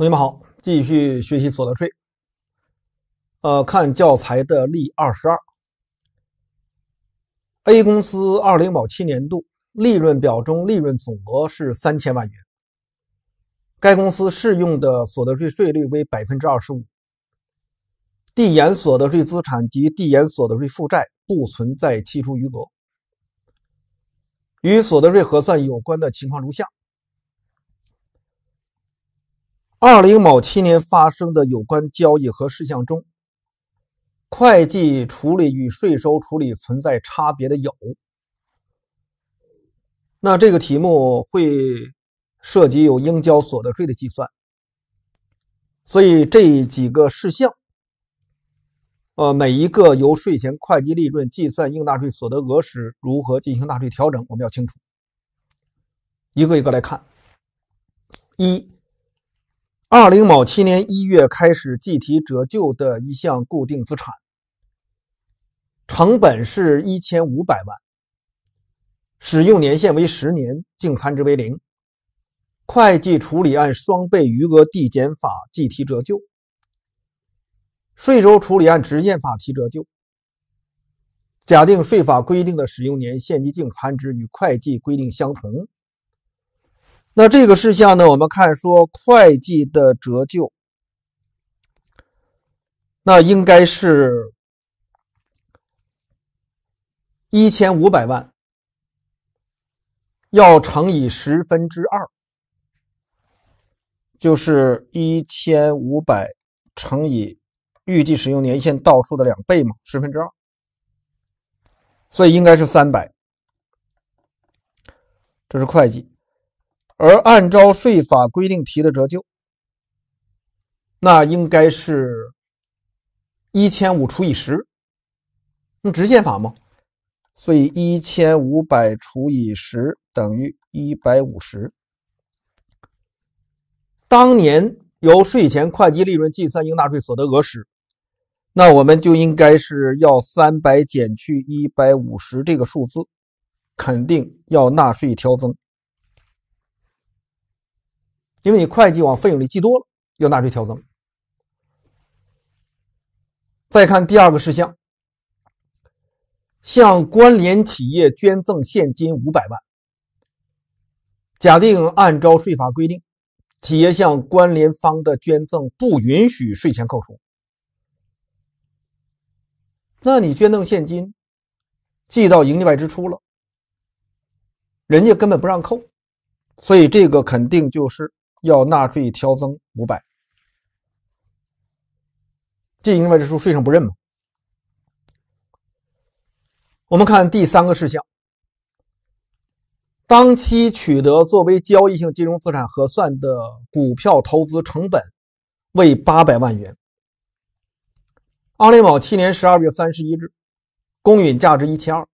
同学们好，继续学习所得税。呃，看教材的例二十二。A 公司二零某七年度利润表中利润总额是三千万元。该公司适用的所得税税率为百分之二十五。递延所得税资产及递延所得税负债不存在期初余额。与所得税核算有关的情况如下。二零某七年发生的有关交易和事项中，会计处理与税收处理存在差别的有。那这个题目会涉及有应交所得税的计算，所以这几个事项，呃，每一个由税前会计利润计算应纳税所得额时，如何进行纳税调整，我们要清楚，一个一个来看。一二零某七年一月开始计提折旧的一项固定资产，成本是一千五百万，使用年限为十年，净残值为零。会计处理按双倍余额递减法计提折旧，税收处理按直线法提折旧。假定税法规定的使用年限及净残值与会计规定相同。那这个事项呢？我们看说，会计的折旧，那应该是一千五百万，要乘以十分之二，就是一千五百乘以预计使用年限倒数的两倍嘛，十分之二，所以应该是三百。这是会计。而按照税法规定提的折旧，那应该是一千五除以十，用直线法吗？所以一千五百除以十等于一百五十。当年由税前会计利润计算应纳税所得额时，那我们就应该是要三百减去一百五十这个数字，肯定要纳税调增。因为你会计往费用里记多了，要纳税调增。再看第二个事项，向关联企业捐赠现金五百万，假定按照税法规定，企业向关联方的捐赠不允许税前扣除，那你捐赠现金记到营业外支出了，人家根本不让扣，所以这个肯定就是。要纳税调增五百，经营外支出税上不认嘛？我们看第三个事项，当期取得作为交易性金融资产核算的股票投资成本为八百万元。二零某七年十二月三十一日，公允价值一千二。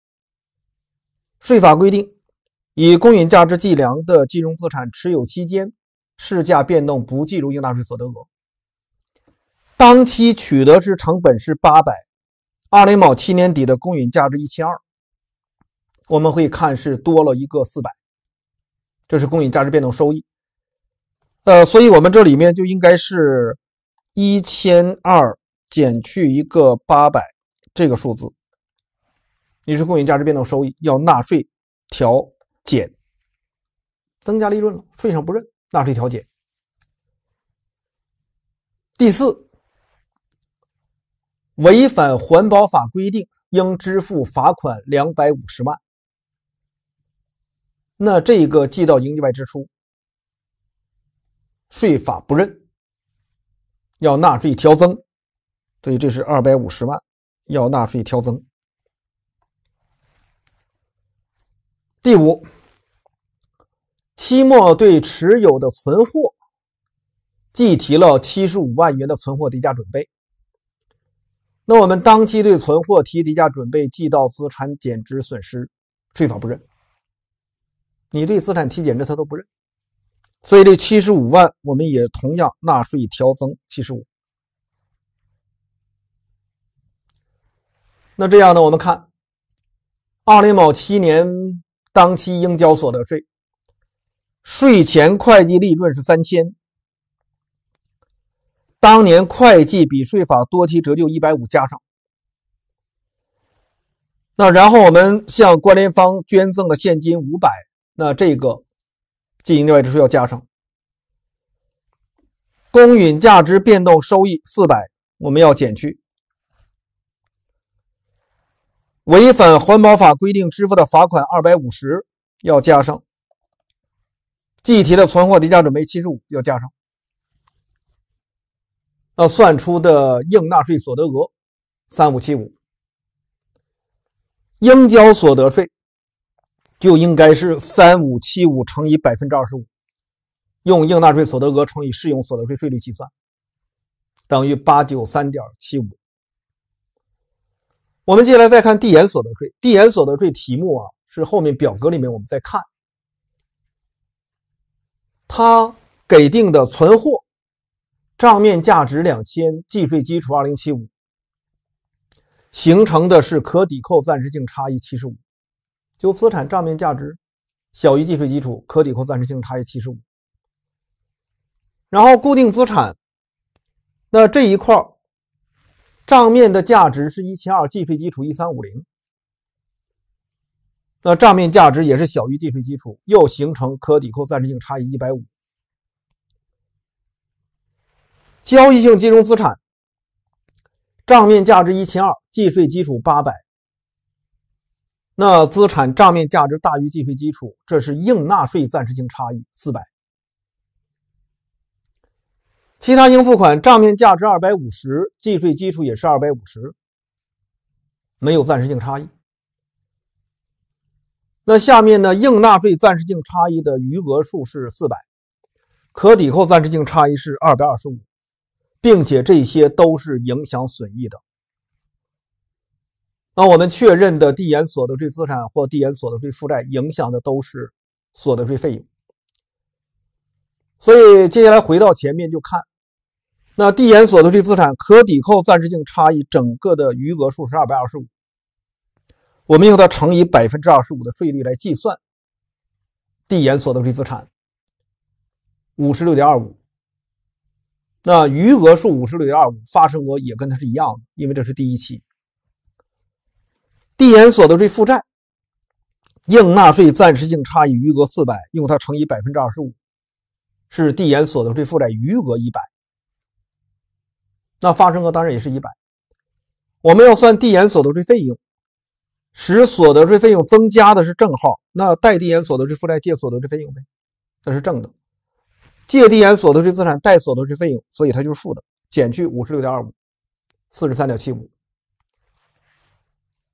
税法规定，以公允价值计量的金融资产持有期间。市价变动不计入应纳税所得额。当期取得之成本是八百，二零某七年底的公允价值一千二。我们会看是多了一个四百，这是公允价值变动收益。呃，所以我们这里面就应该是一千二减去一个八百这个数字，你是公允价值变动收益要纳税调减，增加利润了，税上不认。纳税调解。第四，违反环保法规定，应支付罚款两百五十万，那这个记到营业外支出，税法不认，要纳税调增，所以这是二百五十万，要纳税调增。第五。期末对持有的存货计提了七十五万元的存货跌价准备。那我们当期对存货提跌价准备计到资产减值损失，税法不认。你对资产提减值，他都不认。所以这七十五万，我们也同样纳税调增七十五。那这样呢？我们看二零某七年当期应交所得税。税前会计利润是三千，当年会计比税法多提折旧一百五加上，那然后我们向关联方捐赠的现金五百，那这个经营外支出要加上，公允价值变动收益四百我们要减去，违反环保法规定支付的罚款二百五十要加上。计提的存货低价准备七十五要加上，要算出的应纳税所得额三五七五，应交所得税就应该是三五七五乘以百分之二十五，用应纳税所得额乘以适用所得税税率计算，等于八九三点七五。我们接下来再看递延所得税。递延所得税题目啊，是后面表格里面我们再看。它给定的存货账面价值两千，计税基础二零七五，形成的是可抵扣暂时性差异七十五，就资产账面价值小于计税基础，可抵扣暂时性差异七十五。然后固定资产，那这一块账面的价值是一千二，计税基础一三五零。那账面价值也是小于计税基础，又形成可抵扣暂时性差异一百五。交易性金融资产账面价值一千二，计税基础八百。那资产账面价值大于计税基础，这是应纳税暂时性差异四百。其他应付款账面价值二百五十，计税基础也是二百五十，没有暂时性差异。那下面呢？应纳税暂时性差异的余额数是四百，可抵扣暂时性差异是二百二十五，并且这些都是影响损益的。那我们确认的地延所得税资产或地延所得税负债影响的都是所得税费用。所以接下来回到前面就看，那递延所得税资产可抵扣暂时性差异整个的余额数是二百二十五。我们用它乘以百分之二十五的税率来计算，递延所得税资产五十六点二五，那余额数五十六点二五，发生额也跟它是一样的，因为这是第一期。递延所得税负债应纳税暂时性差异余额四百，用它乘以百分之二十五，是递延所得税负债余额一百，那发生额当然也是一百。我们要算递延所得税费用。使所得税费用增加的是正号，那贷递延所得税负债借所得税费用呗，那是正的；借递延所得税资产贷所得税费用，所以它就是负的，减去五十六点二五，四十三点七五。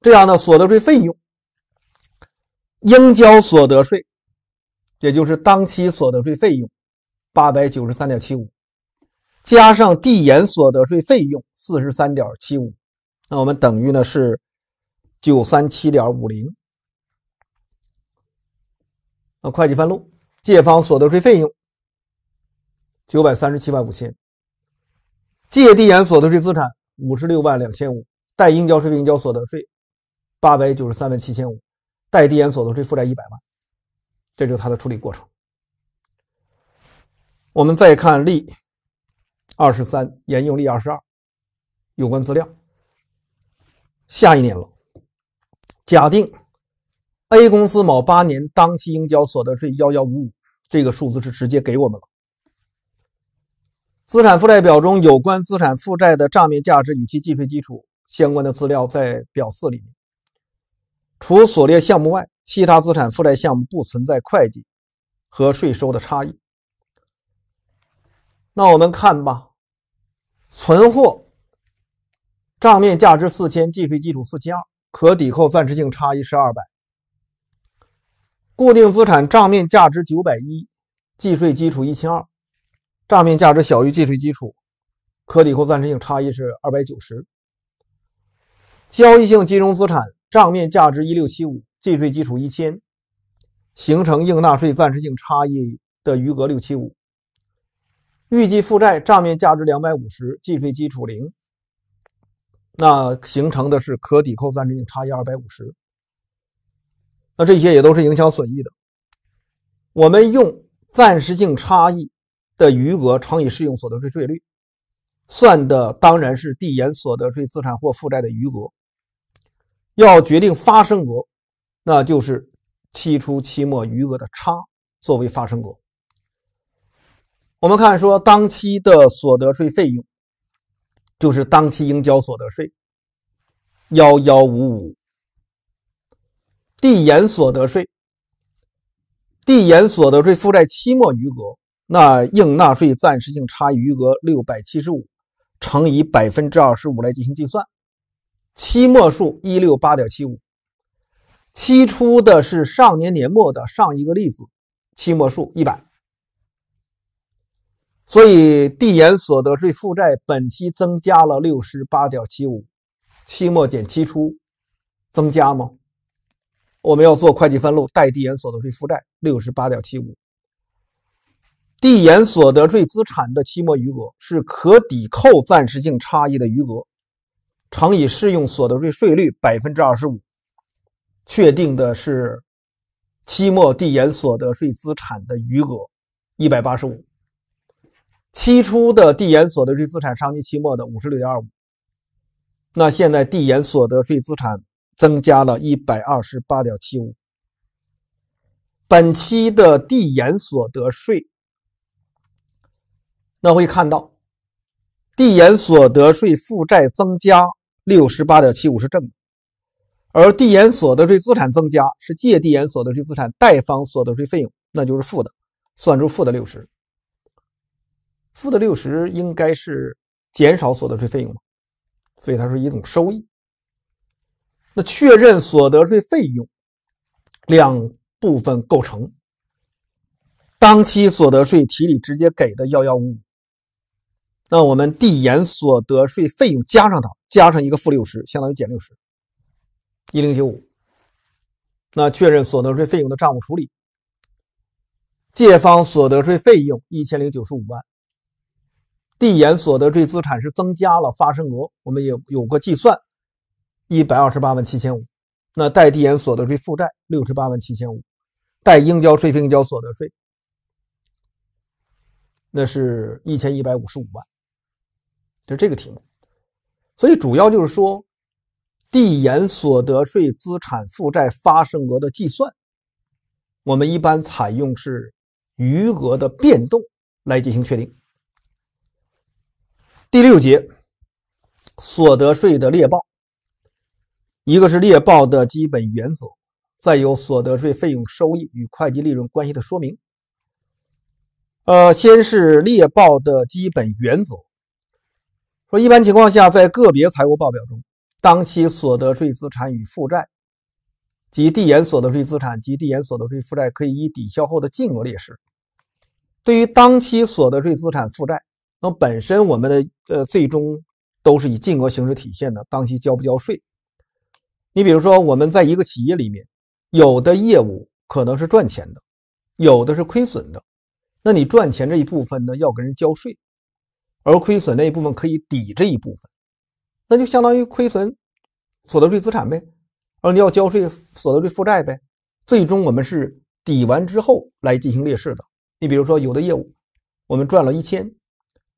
这样呢，所得税费用应交所得税，也就是当期所得税费用八百九十三点七五，加上递延所得税费用四十三点七五，那我们等于呢是。九三七点五零，那会计分录：借方所得税费用九百三十七万五千，借递延所得税资产五十六万两千五，贷应交税费应交所得税八百九十三万七千五，贷递延所得税负债一百万。这就是它的处理过程。我们再看利二十三，沿用利二十二，有关资料。下一年了。假定 A 公司某八年当期应交所得税幺幺五五，这个数字是直接给我们了。资产负债表中有关资产负债的账面价值与其计税基础相关的资料在表四里面。除所列项目外，其他资产负债项目不存在会计和税收的差异。那我们看吧，存货账面价值四千，计税基础四千二。可抵扣暂时性差异是二百，固定资产账面价值九百一，计税基础一千二，账面价值小于计税基础，可抵扣暂时性差异是二百九十。交易性金融资产账面价值一六七五，计税基础一千，形成应纳税暂时性差异的余额六七五。预计负债账面价值两百五十，计税基础零。那形成的是可抵扣暂时性差异二百五十，那这些也都是影响损益的。我们用暂时性差异的余额乘以适用所得税税率，算的当然是递延所得税资产或负债的余额。要决定发生额，那就是期初期末余额的差作为发生额。我们看说当期的所得税费用。就是当期应交所得税幺幺五五，递延所得税，递延所得税负债期末余额，那应纳税暂时性差余额六百七十五乘以百分之二十五来进行计算，期末数一六八点七五，期初的是上年年末的上一个例子，期末数一百。所以，递延所得税负债本期增加了六十八点七五，期末减期初，增加吗？我们要做会计分录，代递延所得税负债六十八点七五。递延所得税资产的期末余额是可抵扣暂时性差异的余额，乘以适用所得税税率百分之二十五，确定的是期末递延所得税资产的余额一百八十五。期初的递延所得税资产上期期末的五十六点二五，那现在递延所得税资产增加了一百二十八点七五。本期的递延所得税，那会看到递延所得税负债增加六十八点七五是正的，而递延所得税资产增加是借递延所得税资产，贷方所得税费用，那就是负的，算出负的六十。负的六十应该是减少所得税费用，所以它是一种收益。那确认所得税费用两部分构成：当期所得税提里直接给的幺幺五五，那我们递延所得税费用加上它，加上一个负六十，相当于减六十，一零九五。那确认所得税费用的账务处理：借方所得税费用一千零九十五万。递延所得税资产是增加了发生额，我们也有有个计算，一百二十八万七千五，那待递延所得税负债六十八万七千五，待应交税费应交所得税，那是一千一百五十五万，就这个题目，所以主要就是说，递延所得税资产负债发生额的计算，我们一般采用是余额的变动来进行确定。第六节，所得税的列报。一个是列报的基本原则，再有所得税费用、收益与会计利润关系的说明。呃，先是列报的基本原则，说一般情况下，在个别财务报表中，当期所得税资产与负债及递延所得税资产及递延所得税负债可以以抵消后的净额列示。对于当期所得税资产、负债。那本身我们的呃最终都是以金额形式体现的，当期交不交税？你比如说我们在一个企业里面，有的业务可能是赚钱的，有的是亏损的。那你赚钱这一部分呢，要跟人交税，而亏损那一部分可以抵这一部分，那就相当于亏损所得税资产呗，而你要交税所得税负债呗。最终我们是抵完之后来进行列示的。你比如说有的业务我们赚了一千。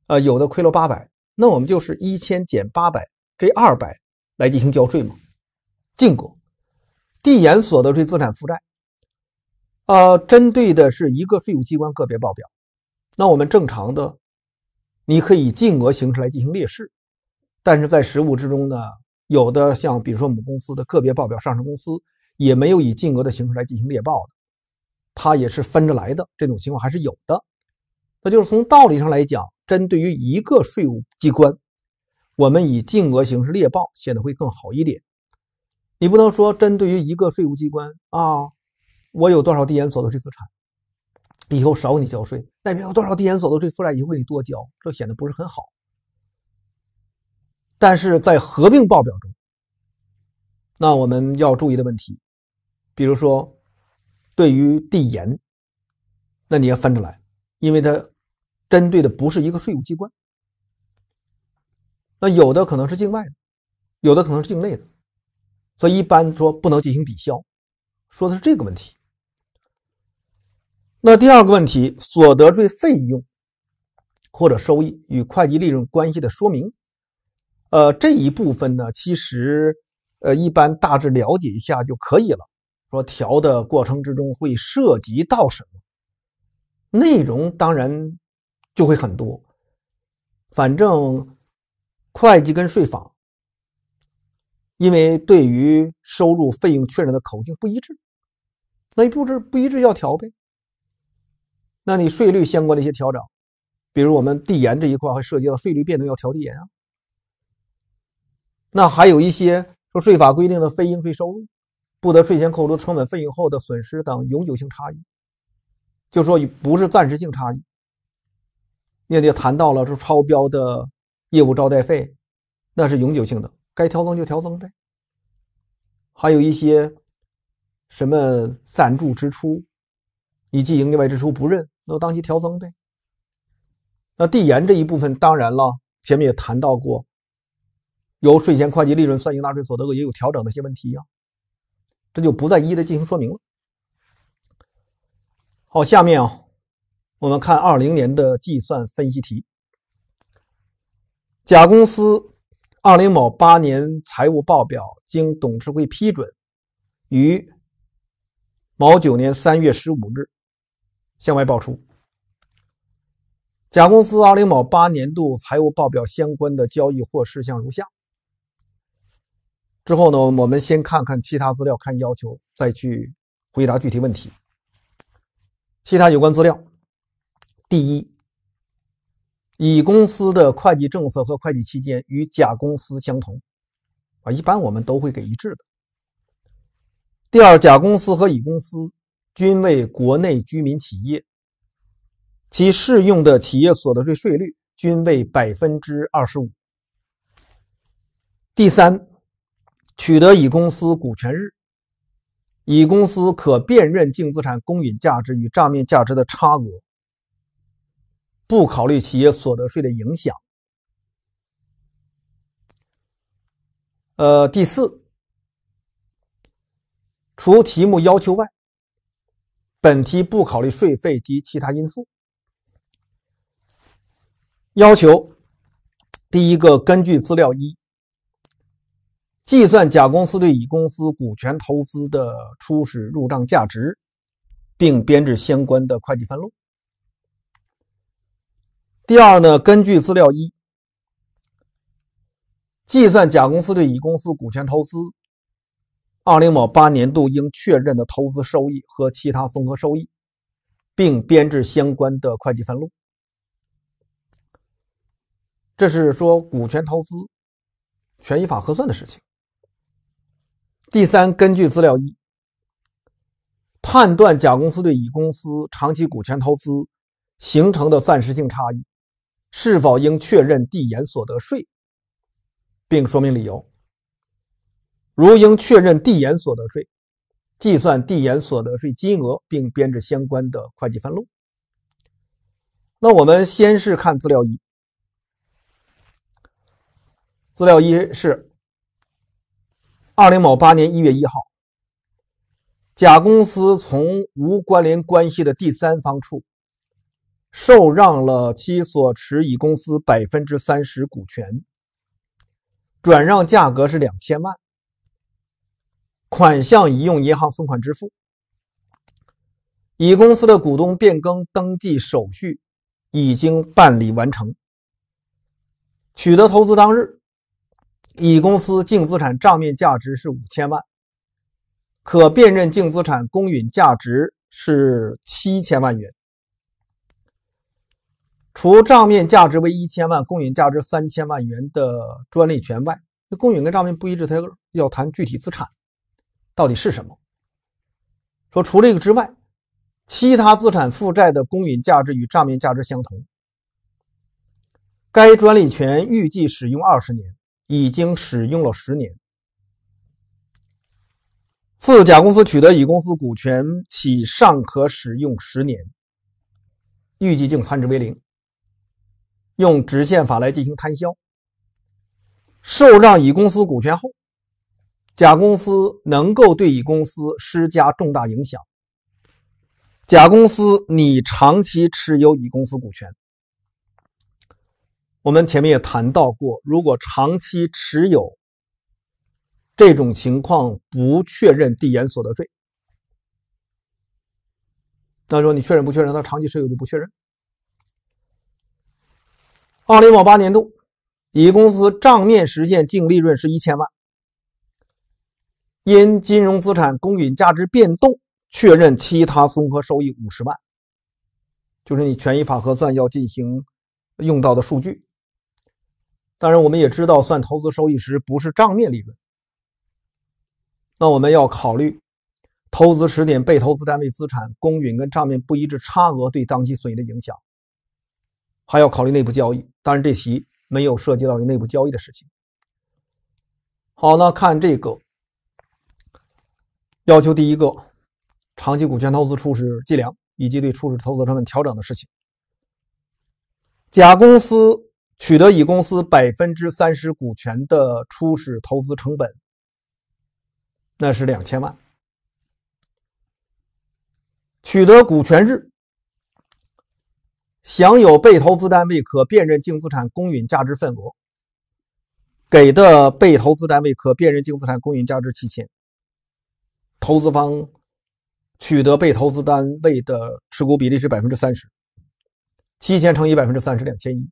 呃，有的亏了八百，那我们就是一千减八百，这二百来进行交税嘛？净额，递延所得税资产负债，呃，针对的是一个税务机关个别报表。那我们正常的，你可以净额形式来进行列示，但是在实务之中呢，有的像比如说母公司的个别报表，上市公司也没有以净额的形式来进行列报的，它也是分着来的，这种情况还是有的。那就是从道理上来讲，针对于一个税务机关，我们以净额形式列报显得会更好一点。你不能说针对于一个税务机关啊，我有多少递延所得税资产，以后少给你交税；那边有多少递延所得税负债，以后你多交，这显得不是很好。但是在合并报表中，那我们要注意的问题，比如说对于递延，那你要分出来，因为它。针对的不是一个税务机关，那有的可能是境外的，有的可能是境内的，所以一般说不能进行抵消，说的是这个问题。那第二个问题，所得税费用或者收益与会计利润关系的说明，呃，这一部分呢，其实呃，一般大致了解一下就可以了。说调的过程之中会涉及到什么内容，当然。就会很多，反正会计跟税法，因为对于收入、费用确认的口径不一致，那你不知不一致要调呗。那你税率相关的一些调整，比如我们递延这一块会涉及到税率变动要调递延啊。那还有一些说税法规定的非应税收入，不得税前扣除成本费用后的损失等永久性差异，就说不是暂时性差异。也得谈到了，说超标的业务招待费，那是永久性的，该调增就调增呗。还有一些什么赞助支出，以及营业外支出不认，那当即调增呗。那递延这一部分，当然了，前面也谈到过，由税前会计利润算应纳税所得额也有调整的一些问题呀，这就不再一一的进行说明了。好，下面啊。我们看二零年的计算分析题。甲公司二零某八年财务报表经董事会批准，于某九年三月十五日向外报出。甲公司二零某八年度财务报表相关的交易或事项如下。之后呢，我们先看看其他资料，看要求，再去回答具体问题。其他有关资料。第一，乙公司的会计政策和会计期间与甲公司相同，啊，一般我们都会给一致的。第二，甲公司和乙公司均为国内居民企业，其适用的企业所得税税率均为百分之二十五。第三，取得乙公司股权日，乙公司可辨认净资产公允价值与账面价值的差额。不考虑企业所得税的影响。呃，第四，除题目要求外，本题不考虑税费及其他因素。要求第一个，根据资料一，计算甲公司对乙公司股权投资的初始入账价值，并编制相关的会计分录。第二呢，根据资料一，计算甲公司对乙公司股权投资二零某八年度应确认的投资收益和其他综合收益，并编制相关的会计分录。这是说股权投资权益法核算的事情。第三，根据资料一，判断甲公司对乙公司长期股权投资形成的暂时性差异。是否应确认递延所得税，并说明理由？如应确认递延所得税，计算递延所得税金额，并编制相关的会计分录。那我们先是看资料一，资料一是二零某八年一月一号，甲公司从无关联关系的第三方处。受让了其所持乙公司百分之三十股权，转让价格是两千万，款项已用银行存款支付。乙公司的股东变更登记手续已经办理完成。取得投资当日，乙公司净资产账面价值是五千万，可辨认净资产公允价值是七千万元。除账面价值为一千万、公允价值三千万元的专利权外，公允跟账面不一致，它要谈具体资产到底是什么。说除了一个之外，其他资产负债的公允价值与账面价值相同。该专利权预计使用二十年，已经使用了十年，自甲公司取得乙公司股权起尚可使用十年，预计净残值为零。用直线法来进行摊销。受让乙公司股权后，甲公司能够对乙公司施加重大影响。甲公司你长期持有乙公司股权，我们前面也谈到过，如果长期持有，这种情况不确认递延所得税。那说你确认不确认？那长期持有就不确认。二零1八年度，乙公司账面实现净利润是一千万，因金融资产公允价值变动确认其他综合收益五十万，就是你权益法核算要进行用到的数据。当然，我们也知道算投资收益时不是账面利润，那我们要考虑投资时点被投资单位资产公允跟账面不一致差额对当期损益的影响。还要考虑内部交易，当然这题没有涉及到内部交易的事情。好，那看这个要求，第一个长期股权投资初始计量以及对初始投资成本调整的事情。甲公司取得乙公司百分之三十股权的初始投资成本，那是两千万。取得股权日。享有被投资单位可辨认净资产公允价值份额，给的被投资单位可辨认净资产公允价值七千，投资方取得被投资单位的持股比例是百分之三十，七千乘以百分之三十两千一。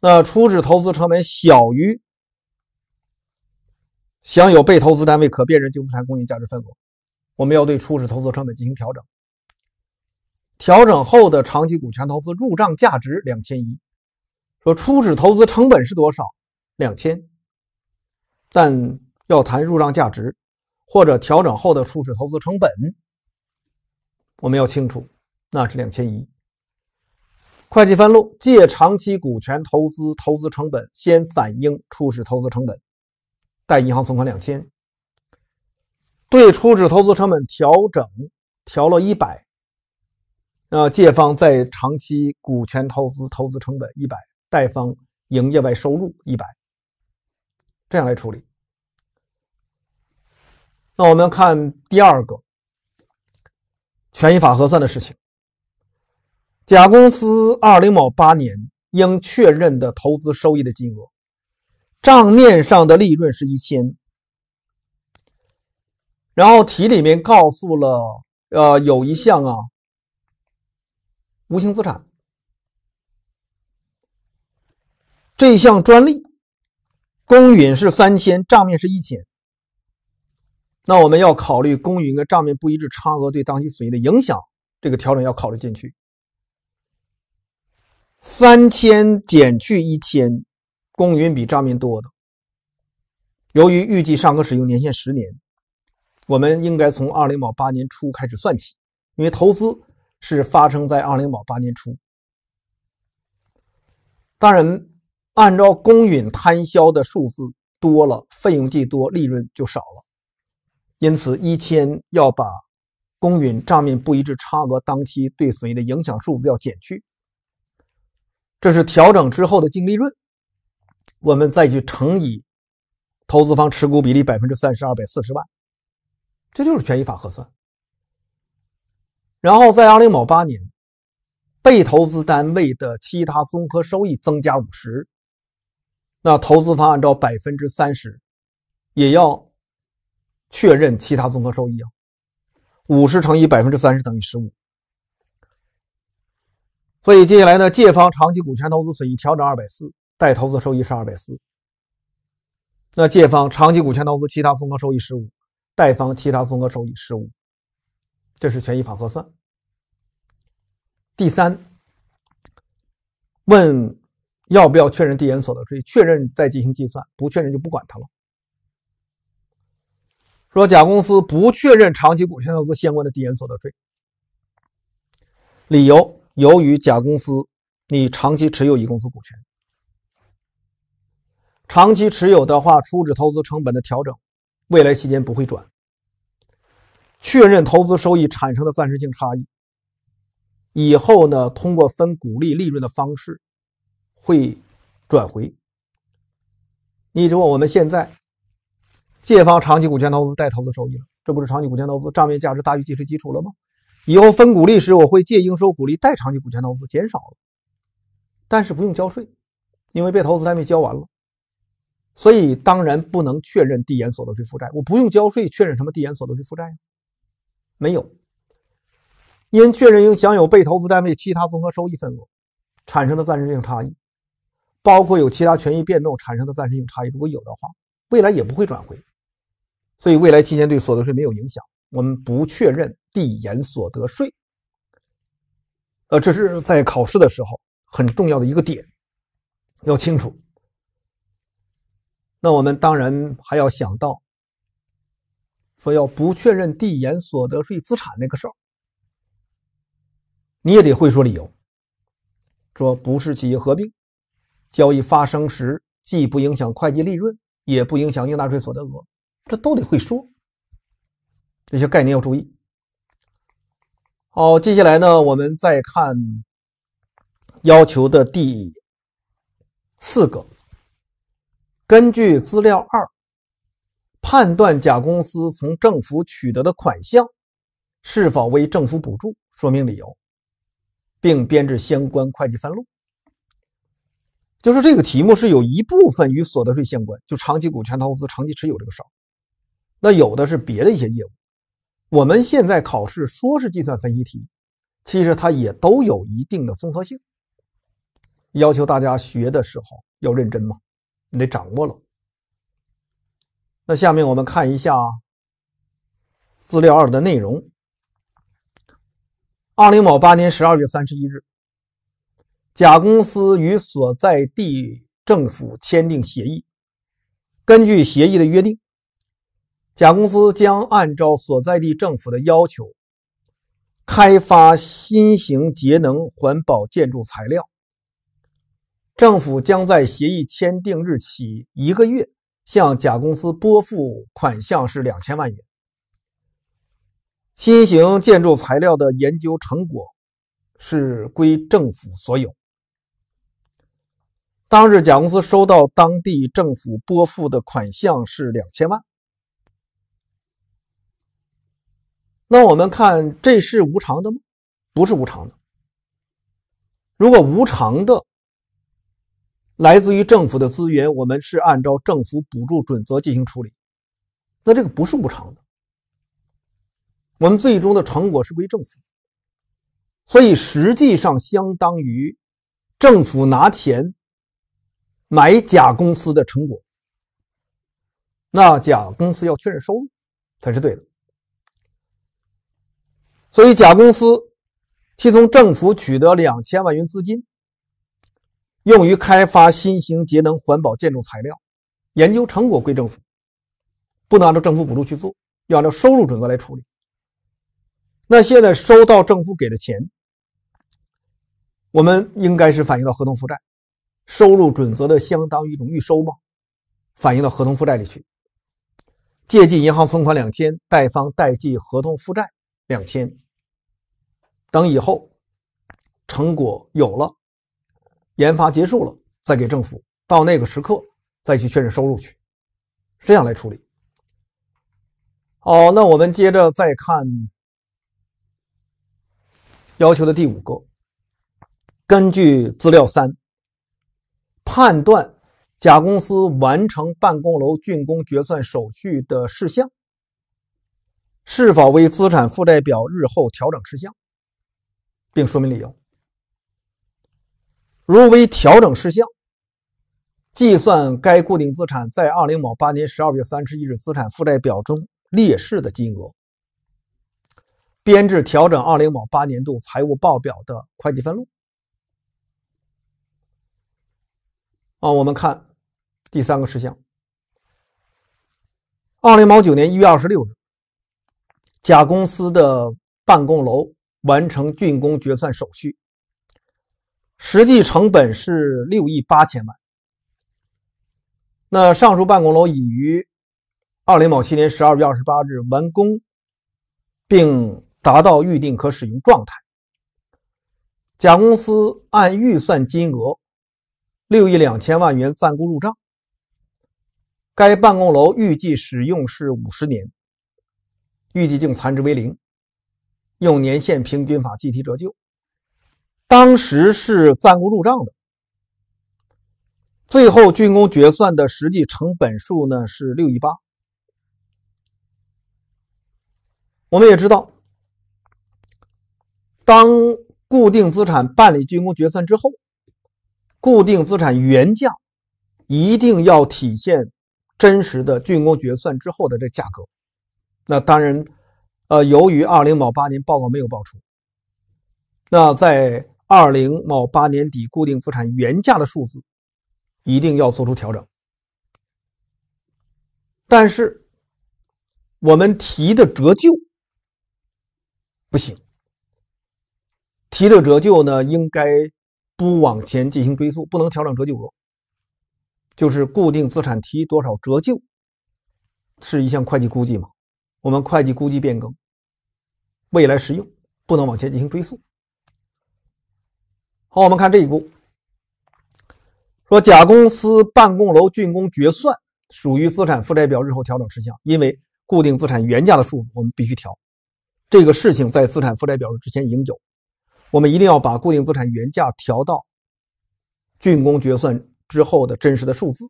那初始投资成本小于享有被投资单位可辨认净资产公允价值份额，我们要对初始投资成本进行调整。调整后的长期股权投资入账价值两千一，说初始投资成本是多少？两千。但要谈入账价值，或者调整后的初始投资成本，我们要清楚，那是两千一。会计分录：借长期股权投资投资成本，先反映初始投资成本，贷银行存款两千。对初始投资成本调整，调了一百。那借方在长期股权投资投资成本一百，贷方营业外收入一百，这样来处理。那我们看第二个权益法核算的事情。甲公司二零某八年应确认的投资收益的金额，账面上的利润是一千。然后题里面告诉了，呃，有一项啊。无形资产这项专利公允是三千，账面是一千，那我们要考虑公允跟账面不一致差额对当期损益的影响，这个调整要考虑进去。三千减去一千，公允比账面多的。由于预计尚可使用年限十年，我们应该从二零幺八年初开始算起，因为投资。是发生在二零零八年初。当然，按照公允摊销的数字多了，费用既多，利润就少了。因此，一千要把公允账面不一致差额当期对损益的影响数字要减去，这是调整之后的净利润。我们再去乘以投资方持股比例百分之三十二百四十万，这就是权益法核算。然后在二零某八年，被投资单位的其他综合收益增加五十，那投资方按照百分之三十，也要确认其他综合收益啊，五十乘以百分之三十等于十五。所以接下来呢，借方长期股权投资损益调整二百四，贷投资收益是二百四。那借方长期股权投资其他综合收益十五，贷方其他综合收益十五。这是权益法核算。第三，问要不要确认递延所得税，确认再进行计算，不确认就不管它了。说甲公司不确认长期股权投资相关的递延所得税，理由由于甲公司你长期持有乙公司股权，长期持有的话，初始投资成本的调整，未来期间不会转。确认投资收益产生的暂时性差异，以后呢，通过分股利利润的方式，会转回。你说我们现在借方长期股权投资带投资收益了，这不是长期股权投资账面价值大于计税基础了吗？以后分股利时，我会借应收股利带长期股权投资减少了，但是不用交税，因为被投资单位交完了，所以当然不能确认递延所得税负债。我不用交税，确认什么递延所得税负债呀？没有，因确认应享有被投资单位其他综合收益份额产生的暂时性差异，包括有其他权益变动产生的暂时性差异，如果有的话，未来也不会转回，所以未来期间对所得税没有影响，我们不确认递延所得税。呃，这是在考试的时候很重要的一个点，要清楚。那我们当然还要想到。说要不确认递延所得税资产那个事儿，你也得会说理由。说不是企业合并交易发生时既不影响会计利润，也不影响应纳税所得额，这都得会说。这些概念要注意。好，接下来呢，我们再看要求的第四个，根据资料二。判断甲公司从政府取得的款项是否为政府补助，说明理由，并编制相关会计分录。就是这个题目是有一部分与所得税相关，就长期股权投资长期持有这个事儿。那有的是别的一些业务。我们现在考试说是计算分析题，其实它也都有一定的综合性，要求大家学的时候要认真嘛，你得掌握了。那下面我们看一下资料二的内容。二零某八年十二月三十一日，甲公司与所在地政府签订协议。根据协议的约定，甲公司将按照所在地政府的要求，开发新型节能环保建筑材料。政府将在协议签订日起一个月。向甲公司拨付款项是两千万元。新型建筑材料的研究成果是归政府所有。当日，甲公司收到当地政府拨付的款项是两千万。那我们看，这是无偿的吗？不是无偿的。如果无偿的，来自于政府的资源，我们是按照政府补助准则进行处理，那这个不是无偿的，我们最终的成果是归政府，所以实际上相当于政府拿钱买甲公司的成果，那甲公司要确认收入才是对的，所以甲公司其从政府取得两千万元资金。用于开发新型节能环保建筑材料，研究成果归政府，不能按照政府补助去做，要按照收入准则来处理。那现在收到政府给的钱，我们应该是反映到合同负债，收入准则的相当于一种预收嘛，反映到合同负债里去，借记银行存款两千，贷方贷记合同负债两千。等以后成果有了。研发结束了，再给政府。到那个时刻，再去确认收入去，这样来处理。好，那我们接着再看要求的第五个。根据资料三，判断甲公司完成办公楼竣工决算手续的事项是否为资产负债表日后调整事项，并说明理由。如为调整事项，计算该固定资产在二零某八年十二月三十一日资产负债表中列示的金额，编制调整二零某八年度财务报表的会计分录。啊，我们看第三个事项：二零某九年一月二十六日，甲公司的办公楼完成竣工决算手续。实际成本是六亿八千万。那上述办公楼已于二零某七年十二月二十八日完工，并达到预定可使用状态。甲公司按预算金额六亿两千万元暂估入账。该办公楼预计使用是五十年，预计净残值为零，用年限平均法计提折旧。当时是暂估入账的，最后竣工决算的实际成本数呢是六亿八。我们也知道，当固定资产办理竣工决算之后，固定资产原价一定要体现真实的竣工决算之后的这价格。那当然，呃，由于二零某八年报告没有报出，那在。二零某八年底固定资产原价的数字，一定要做出调整。但是，我们提的折旧不行，提的折旧呢，应该不往前进行追溯，不能调整折旧额。就是固定资产提多少折旧，是一项会计估计嘛？我们会计估计变更，未来使用不能往前进行追溯。好，我们看这一步，说甲公司办公楼竣工决算属于资产负债表日后调整事项，因为固定资产原价的束缚，我们必须调这个事情在资产负债表日之前已经有，我们一定要把固定资产原价调到竣工决算之后的真实的数字。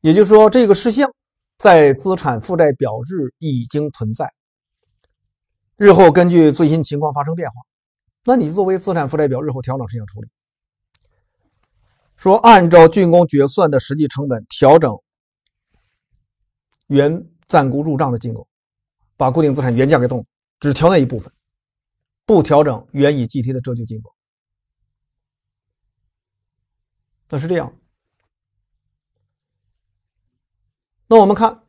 也就是说，这个事项在资产负债表日已经存在，日后根据最新情况发生变化。那你作为资产负债表日后调整事项处理，说按照竣工决算的实际成本调整原暂估入账的金额，把固定资产原价给动了，只调那一部分，不调整原已计提的折旧金额。那是这样。那我们看，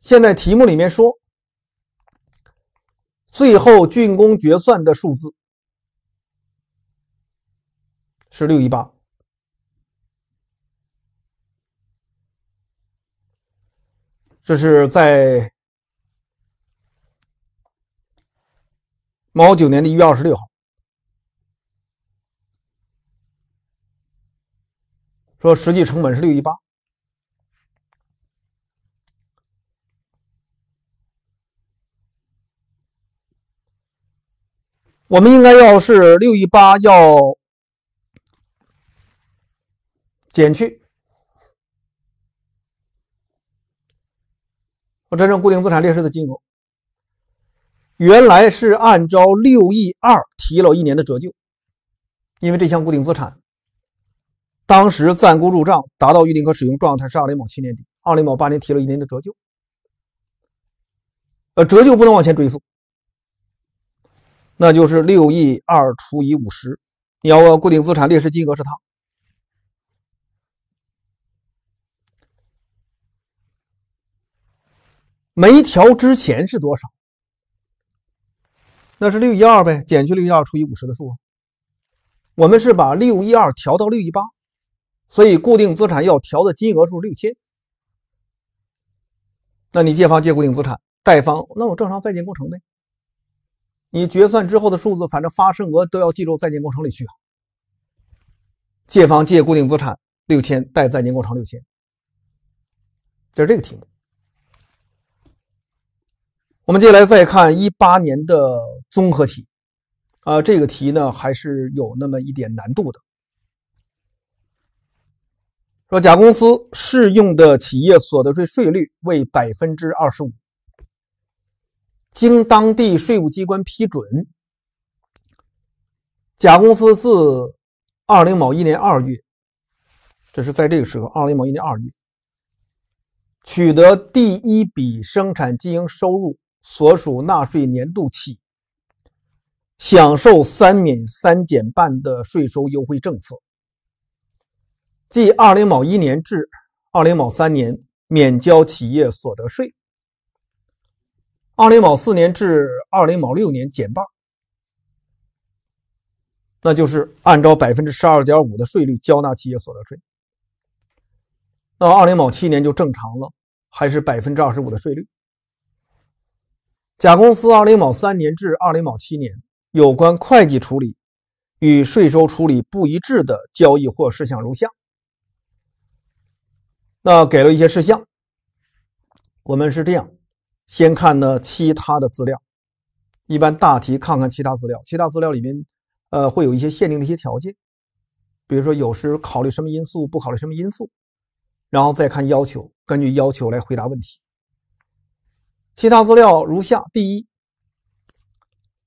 现在题目里面说。最后竣工决算的数字是六一八，这是在毛九年的一月二十六号，说实际成本是六一八。我们应该要是六一八要减去我真正固定资产列示的金额，原来是按照六亿二提了一年的折旧，因为这项固定资产当时暂估入账达到预定可使用状态是二零某七年底，二零某八年提了一年的折旧，呃，折旧不能往前追溯。那就是六亿二除以五十，你要问固定资产列失金额是它，没调之前是多少？那是六亿二呗，减去六亿二除以五十的数。我们是把六亿二调到六亿八，所以固定资产要调的金额数六千。那你借方借固定资产，贷方那我正常在建工程呗。你决算之后的数字，反正发生额都要记入在建工程里去。借方借固定资产六千，贷在建工程六千，就是这个题目。我们接下来再看一八年的综合题，啊，这个题呢还是有那么一点难度的。说甲公司适用的企业所得税税率为百分之二十五。经当地税务机关批准，甲公司自二零某一年二月，这是在这个时候，二零某一年二月取得第一笔生产经营收入，所属纳税年度起享受三免三减半的税收优惠政策，即二零某一年至二零某三年免交企业所得税。二零某四年至二零某六年减半，那就是按照百分之十二点五的税率缴纳企业所得税。那二零某七年就正常了，还是百分之二十五的税率。甲公司二零某三年至二零某七年有关会计处理与税收处理不一致的交易或事项如下，那给了一些事项，我们是这样。先看呢其他的资料，一般大题看看其他资料，其他资料里面，呃，会有一些限定的一些条件，比如说有时考虑什么因素，不考虑什么因素，然后再看要求，根据要求来回答问题。其他资料如下：第一，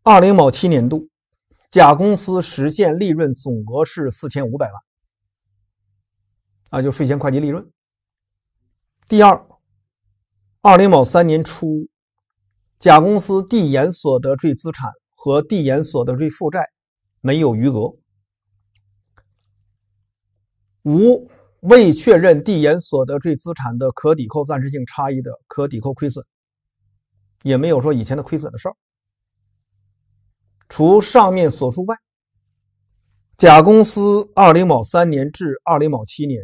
二零某七年度，甲公司实现利润总额是四千五百万，啊，就税前会计利润。第二。二零某三年初，甲公司递延所得税资产和递延所得税负债没有余额，无未确认递延所得税资产的可抵扣暂时性差异的可抵扣亏损，也没有说以前的亏损的事儿。除上面所述外，甲公司二零某三年至二零某七年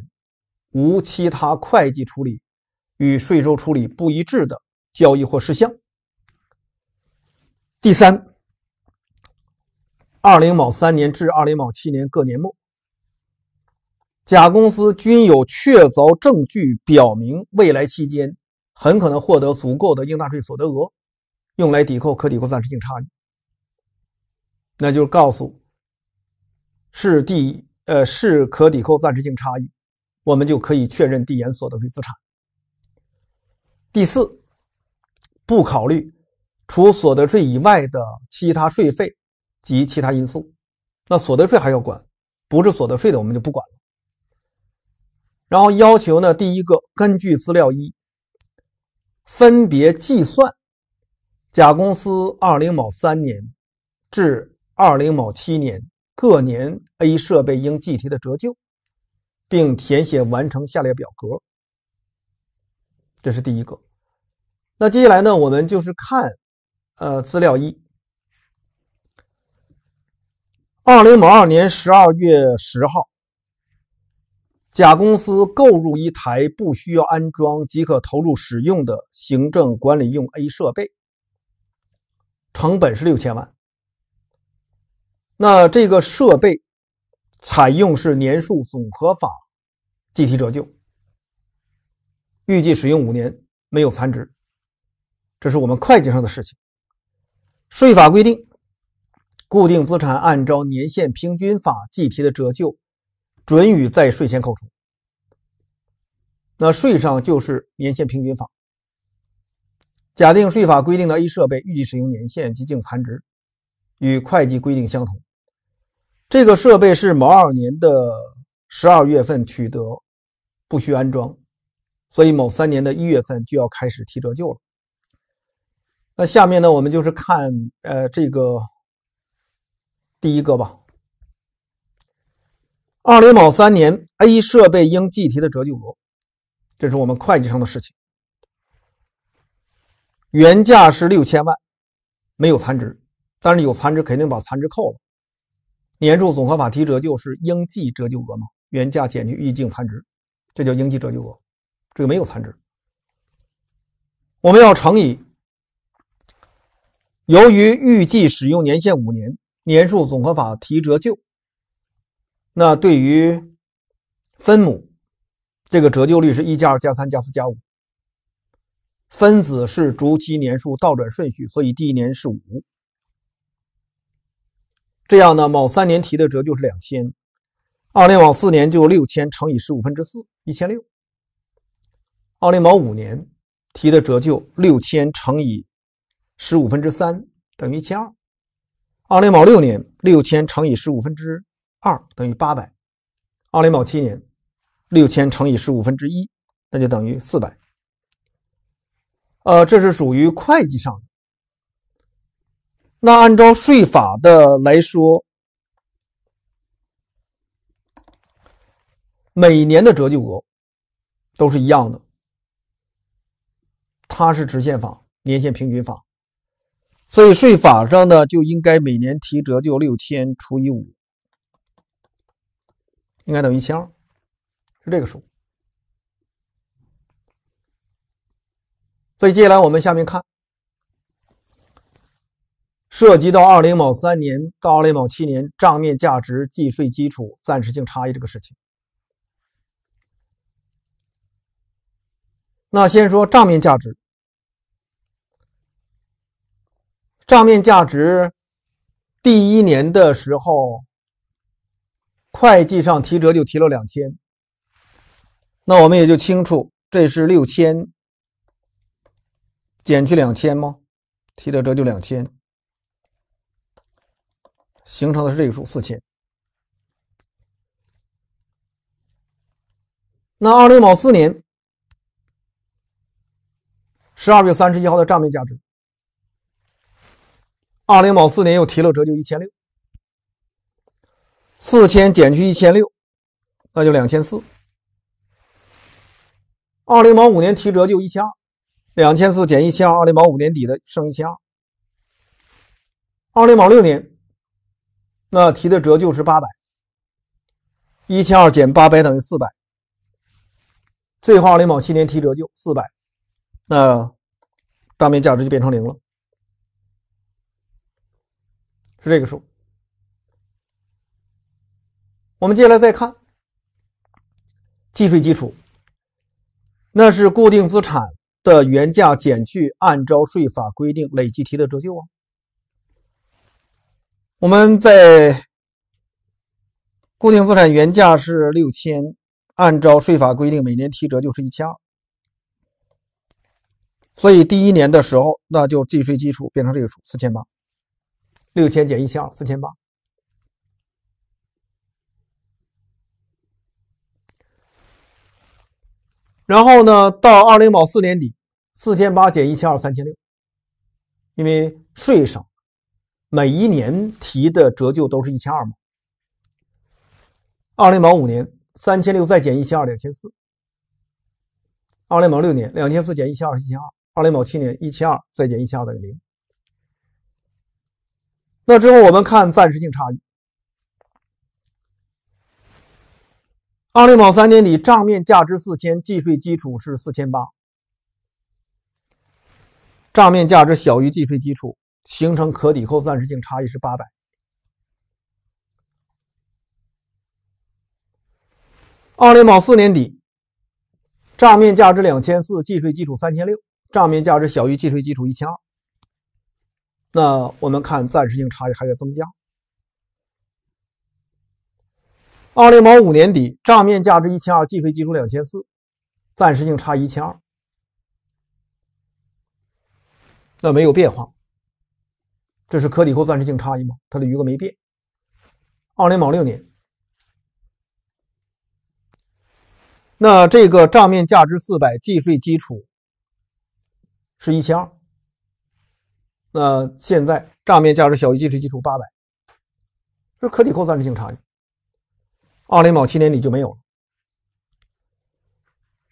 无其他会计处理。与税收处理不一致的交易或事项。第三，二零某三年至二零某七年各年末，甲公司均有确凿证据表明，未来期间很可能获得足够的应纳税所得额，用来抵扣可抵扣暂时性差异。那就是告诉，是第呃是可抵扣暂时性差异，我们就可以确认递延所得税资产。第四，不考虑除所得税以外的其他税费及其他因素。那所得税还要管，不是所得税的我们就不管了。然后要求呢，第一个根据资料一，分别计算甲公司二零某三年至二零某七年各年 A 设备应计提的折旧，并填写完成下列表格。这是第一个。那接下来呢？我们就是看，呃，资料一。二零某二年十二月十号，甲公司购入一台不需要安装即可投入使用的行政管理用 A 设备，成本是六千万。那这个设备采用是年数总和法计提折旧，预计使用五年，没有残值。这是我们会计上的事情。税法规定，固定资产按照年限平均法计提的折旧，准予在税前扣除。那税上就是年限平均法。假定税法规定的 A 设备预计使用年限及净残值，与会计规定相同。这个设备是某二年的十二月份取得，不需安装，所以某三年的一月份就要开始提折旧了。那下面呢，我们就是看，呃，这个第一个吧。二零某三年，A 设备应计提的折旧额，这是我们会计上的事情。原价是六千万，没有残值，但是有残值肯定把残值扣了。年数总和法提折旧是应计折旧额嘛？原价减去预计残值，这叫应计折旧额。这个没有残值，我们要乘以。由于预计使用年限五年，年数总和法提折旧。那对于分母，这个折旧率是一加二加三加四加五，分子是逐期年数倒转顺序，所以第一年是五。这样呢，某三年提的折旧是两千，奥零某四年就六千乘以十五分之四，一千六。奥零某五年提的折旧六千乘以。十五分之三等于一千二，二零保六年六千乘以十五分之二等于八百，二零保七年六千乘以十五分之一，那就等于四百。呃，这是属于会计上的。那按照税法的来说，每年的折旧额都是一样的，它是直线法、年限平均法。所以税法上呢，就应该每年提折旧六千除以五，应该等于一千二，是这个数。所以接下来我们下面看，涉及到二零某三年到二零某七年账面价值计税基础暂时性差异这个事情。那先说账面价值。账面价值第一年的时候，会计上提折就提了两千，那我们也就清楚，这是六千减去两千吗？提的折旧两千，形成的是这个数四千。那二零二四年十二月三十一号的账面价值。二零某四年又提了折旧一千六，四千减去一千六，那就两千四。二零某五年提折旧一千二，两千四减一千二，二零某五年底的剩一千二。二零某六年，那提的折旧是八百，一千二减八百等于四百。最后二零某七年提折旧四百，那账面价值就变成零了。这个数。我们接下来再看计税基础，那是固定资产的原价减去按照税法规定累计提的折旧啊。我们在固定资产原价是六千，按照税法规定每年提折旧是一千二，所以第一年的时候，那就计税基础变成这个数四千八。六千减一千二，四千八。然后呢，到二零保四年底，四千八减一千二，三千六。因为税上每一年提的折旧都是一千二嘛。二零保五年，三千六再减一千二，两千四。二零保六年，两千四减一千二，是一千二。二零保七年，一千二再减一千二，等于零。那之后，我们看暂时性差异。二零某三年底账面价值四千，计税基础是四千八，账面价值小于计税基础，形成可抵扣暂时性差异是八百。二零某四年底账面价值两千四，计税基础三千六，账面价值小于计税基础一千二。那我们看暂时性差异还在增加。二零某五年底账面价值一千二，计税基础两千四，暂时性差一千二。那没有变化，这是可抵扣暂时性差异吗？它的余额没变。二零某六年，那这个账面价值四百，计税基础是一千二。那现在账面价值小于计税基础八百，这是可抵扣暂时性差异。二零二七年底就没有了。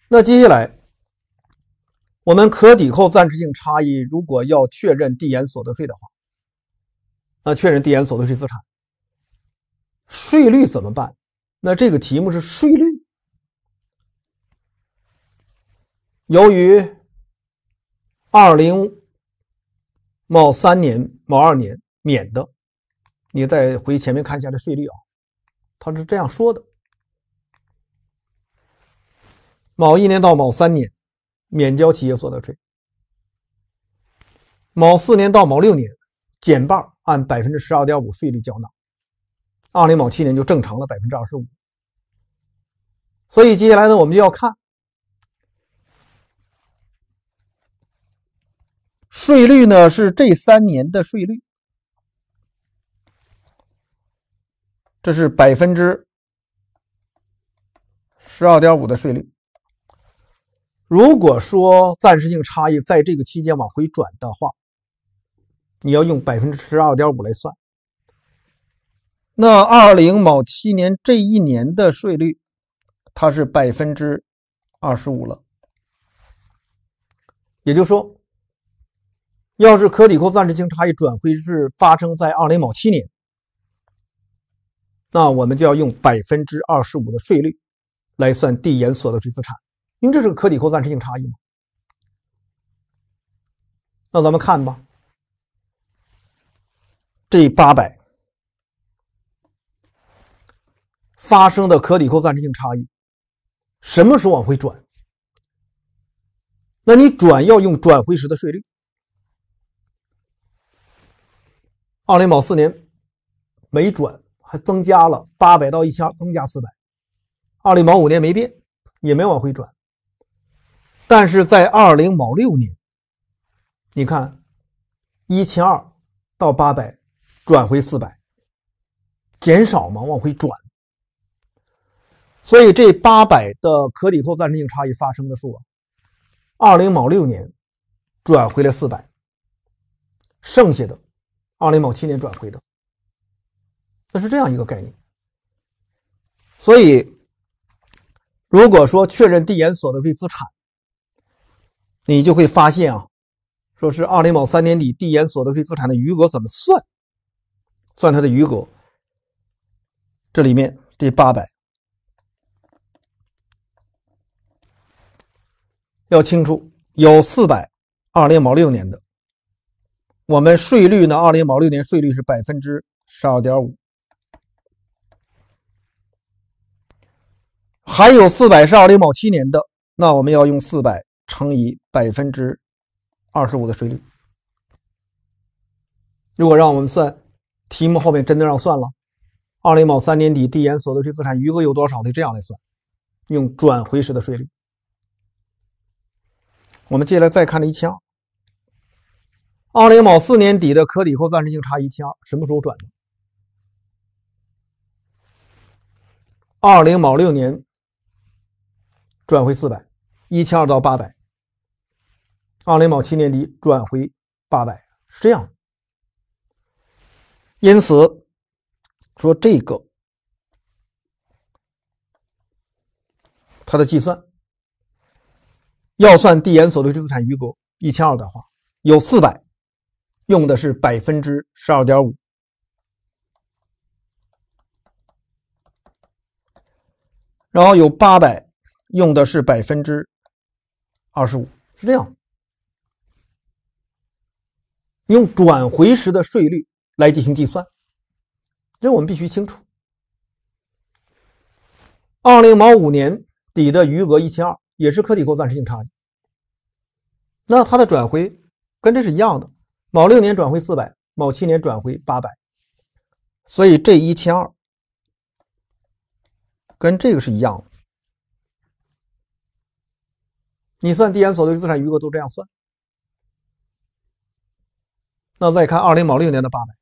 那接下来，我们可抵扣暂时性差异，如果要确认递延所得税的话，那确认递延所得税资产。税率怎么办？那这个题目是税率。由于二零。某三年、某二年免的，你再回前面看一下这税率啊，他是这样说的：某一年到某三年免交企业所得税，某四年到某六年减半按百分之十二点五税率缴纳，二零某七年就正常了百分之二十五。所以接下来呢，我们就要看。税率呢是这三年的税率，这是百分之十二点五的税率。如果说暂时性差异在这个期间往回转的话，你要用百分之十二点五来算。那二零某七年这一年的税率，它是百分之二十五了，也就是说。要是可抵扣暂时性差异转回是发生在二零某七年，那我们就要用百分之二十五的税率来算递延所得税资产，因为这是可抵扣暂时性差异嘛。那咱们看吧，这八百发生的可抵扣暂时性差异，什么时候往回转？那你转要用转回时的税率。二零某四年没转，还增加了八百到一千二，增加四百。二零某五年没变，也没往回转。但是在二零某六年，你看一千二到八百，转回四百，减少嘛，往回转。所以这八百的可抵扣暂时性差异发生的数啊，二零某六年转回了四百，剩下的。二零某七年转回的，那是这样一个概念。所以，如果说确认递延所得税资产，你就会发现啊，说是二零某三年底递延所得税资产的余额怎么算？算它的余额，这里面这八百要清楚，有四百二零某六年的。我们税率呢？二零某六年税率是百分之十二点五，还有四百是二零某七年的，那我们要用四百乘以百分之二十五的税率。如果让我们算题目后面真的让算了，二零某三年底递延所得税资产余额有多少得这样来算，用转回时的税率。我们接下来再看了一千二。二零某四年底的可抵扣暂时性差一千二，什么时候转的？二零某六年转回四百，一千二到八百。二零某七年底转回八百，是这样因此，说这个它的计算要算递延所得税资产余额一千二的话，有四百。用的是百分之十二点五，然后有八百，用的是百分之二十五，是这样，用转回时的税率来进行计算，这我们必须清楚。二零毛五年底的余额一千二，也是可体扣暂时性差异，那它的转回跟这是一样的。某六年转回四百，某七年转回八百，所以这一千二跟这个是一样的。你算递延所得税资产余额都这样算。那再看二零卯六年的八百，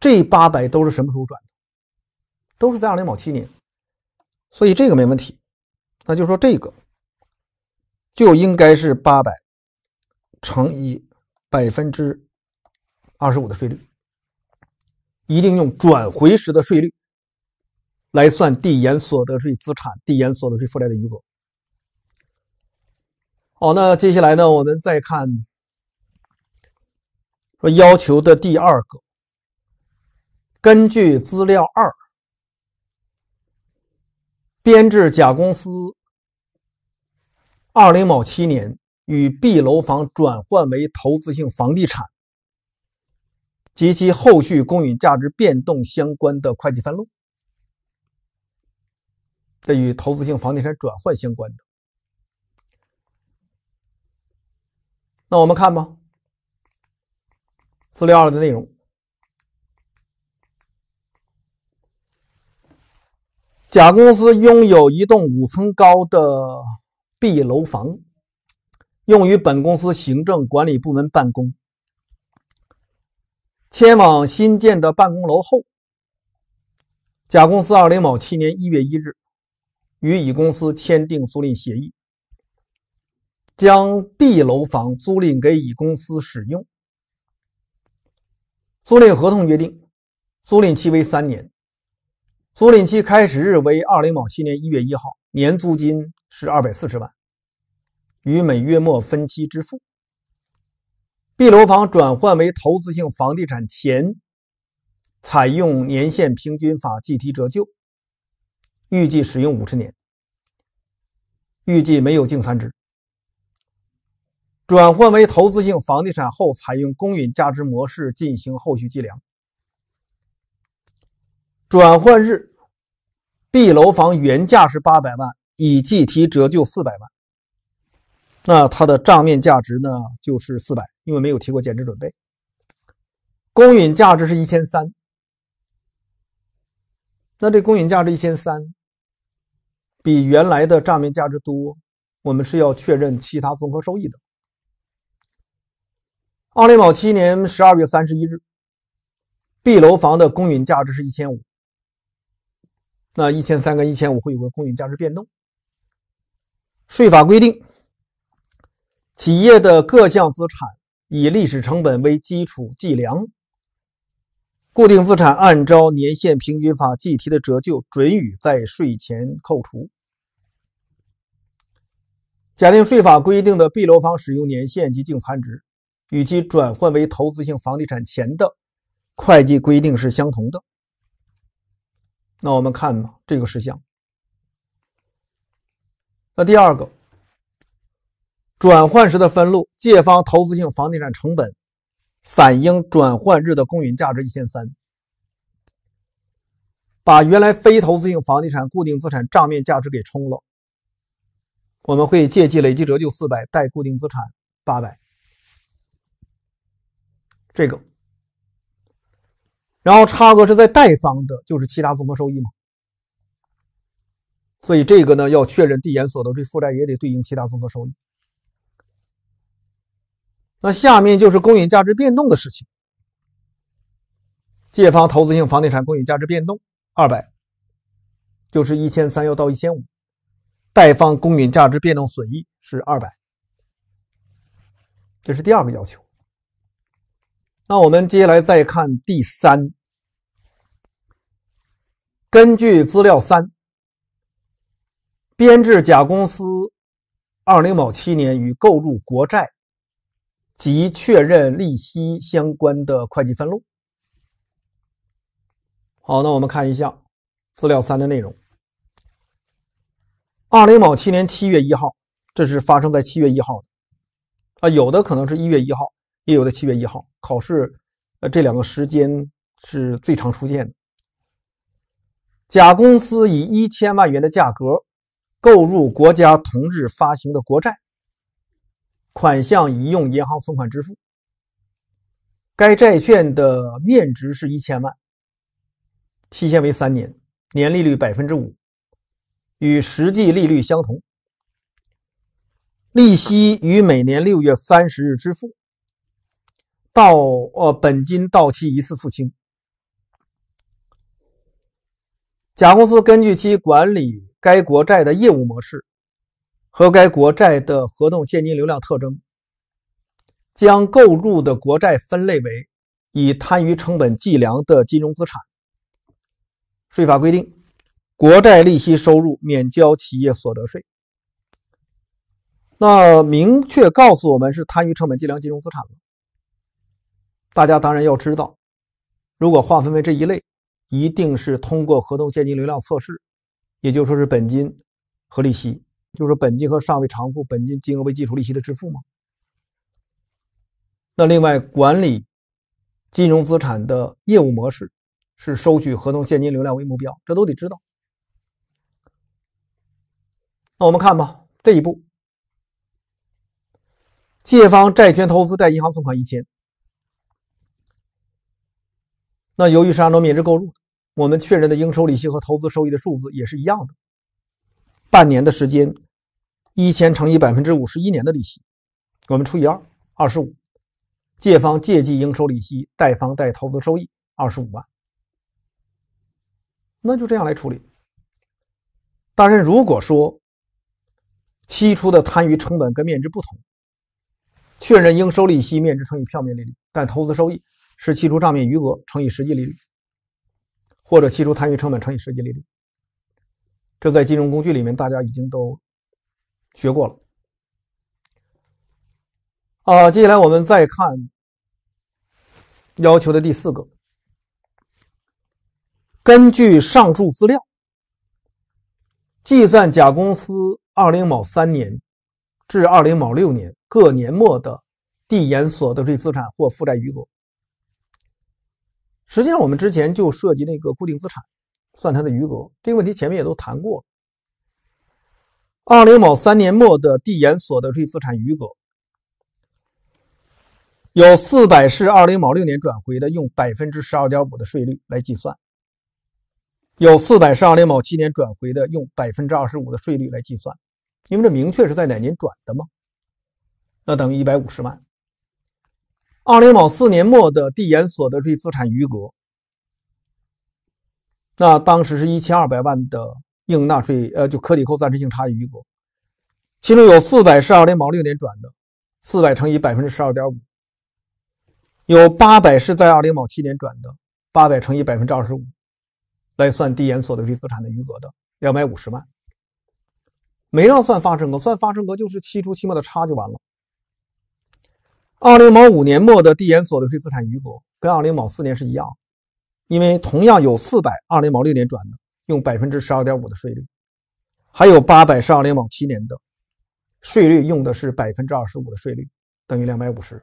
这八百都是什么时候转的？都是在二零卯七年，所以这个没问题。那就说这个就应该是八百乘以。百分之二十五的税率，一定用转回时的税率来算递延所得税资产、递延所得税负债的余额。好，那接下来呢，我们再看说要求的第二个，根据资料二编制甲公司二零某七年。与 B 楼房转换为投资性房地产及其后续公允价值变动相关的会计分录，这与投资性房地产转换相关的。那我们看吧，资料二的内容。甲公司拥有一栋五层高的 B 楼房。用于本公司行政管理部门办公。迁往新建的办公楼后，甲公司二零某七年一月一日与乙公司签订租赁协议，将 B 楼房租赁给乙公司使用。租赁合同约定，租赁期为三年，租赁期开始日为二零某七年一月一号，年租金是二百四十万。于每月末分期支付。B 楼房转换为投资性房地产前，采用年限平均法计提折旧，预计使用五十年，预计没有净残值。转换为投资性房地产后，采用公允价值模式进行后续计量。转换日，B 楼房原价是八百万，已计提折旧四百万。那它的账面价值呢，就是四百，因为没有提过减值准备。公允价值是一千三，那这公允价值一千三比原来的账面价值多，我们是要确认其他综合收益的。二零一七年十二月三十一日，B 楼房的公允价值是一千五，那一千三跟一千五会有个公允价值变动。税法规定。企业的各项资产以历史成本为基础计量，固定资产按照年限平均法计提的折旧准予在税前扣除。假定税法规定的 B 楼房使用年限及净残值与其转换为投资性房地产前的会计规定是相同的，那我们看这个事项。那第二个。转换时的分录，借方投资性房地产成本反映转换日的公允价值一千三，把原来非投资性房地产固定资产账面价值给冲了，我们会借记累计折旧四百，贷固定资产八百，这个，然后差额是在贷方的，就是其他综合收益嘛，所以这个呢要确认递延所得税负债，也得对应其他综合收益。那下面就是公允价值变动的事情，借方投资性房地产公允价值变动二百，就是一千三要到一千五，贷方公允价值变动损益是二百，这是第二个要求。那我们接下来再看第三，根据资料三，编制甲公司二零某七年与购入国债。及确认利息相关的会计分录。好，那我们看一下资料三的内容。二零某七年七月一号，这是发生在七月一号的啊，有的可能是一月一号，也有的七月一号。考试，呃，这两个时间是最常出现的。甲公司以一千万元的价格购入国家同日发行的国债。款项已用银行存款支付。该债券的面值是一千万，期限为三年，年利率百分之五，与实际利率相同。利息于每年六月三十日支付，到呃本金到期一次付清。甲公司根据其管理该国债的业务模式。和该国债的合同现金流量特征，将购入的国债分类为以摊余成本计量的金融资产。税法规定，国债利息收入免交企业所得税。那明确告诉我们是摊余成本计量金融资产了。大家当然要知道，如果划分为这一类，一定是通过合同现金流量测试，也就说是本金和利息。就是本金和尚未偿付本金金额为基础利息的支付吗？那另外，管理金融资产的业务模式是收取合同现金流量为目标，这都得知道。那我们看吧，这一步，借方债权投资贷银行存款一千。那由于是按照免值购入，我们确认的应收利息和投资收益的数字也是一样的。半年的时间，一千乘以百分之五十一年的利息，我们除以二，二十五。借方借记应收利息，贷方贷投资收益二十五万。那就这样来处理。当然，如果说期初的摊余成本跟面值不同，确认应收利息面值乘以票面利率，但投资收益是期初账面余额乘以实际利率，或者期初摊余成本乘以实际利率。这在金融工具里面，大家已经都学过了。啊，接下来我们再看要求的第四个。根据上述资料，计算甲公司二零某三年至二零某六年各年末的递延所得税资产或负债余额。实际上，我们之前就涉及那个固定资产。算它的余额这个问题前面也都谈过。了。二零某三年末的地延所得税资产余额有四百是二零某六年转回的，用百分之十二点五的税率来计算；有四百是二零某七年转回的，用百分之二十五的税率来计算。因为这明确是在哪年转的吗？那等于一百五十万。二零某四年末的地延所得税资产余额。那当时是一千二百万的应纳税，呃，就可抵扣暂时性差异余额，其中有四百是二零毛六年转的，四百乘以百分之十二点五，有八百是在二零某七年转的，八百乘以百分之二十五，来算递延所得税资产的余额的两百五十万，没让算发生额，算发生额就是期初期末的差就完了。二零某五年末的递延所得税资产余额跟二零某四年是一样。因为同样有四百二零往六年转的，用百分之十二点五的税率；还有八百是二零往七年的，税率用的是百分之二十五的税率，等于两百五十。